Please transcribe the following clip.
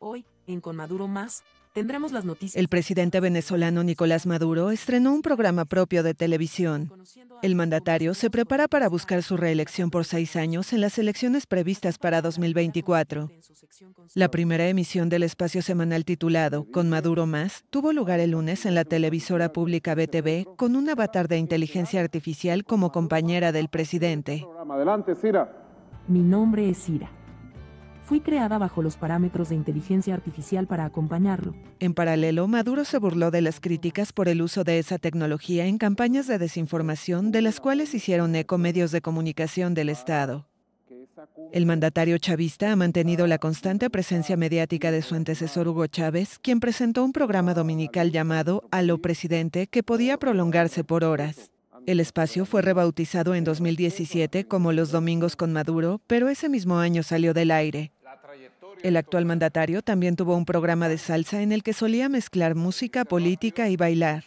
Hoy, en Con Maduro Más, tendremos las noticias. El presidente venezolano Nicolás Maduro estrenó un programa propio de televisión. El mandatario se prepara para buscar su reelección por seis años en las elecciones previstas para 2024. La primera emisión del espacio semanal titulado Con Maduro Más tuvo lugar el lunes en la televisora pública BTV con un avatar de inteligencia artificial como compañera del presidente. Adelante, Mi nombre es Ira Fui creada bajo los parámetros de inteligencia artificial para acompañarlo. En paralelo, Maduro se burló de las críticas por el uso de esa tecnología en campañas de desinformación de las cuales hicieron eco medios de comunicación del Estado. El mandatario chavista ha mantenido la constante presencia mediática de su antecesor Hugo Chávez, quien presentó un programa dominical llamado A lo Presidente que podía prolongarse por horas. El espacio fue rebautizado en 2017 como Los Domingos con Maduro, pero ese mismo año salió del aire. El actual mandatario también tuvo un programa de salsa en el que solía mezclar música, política y bailar.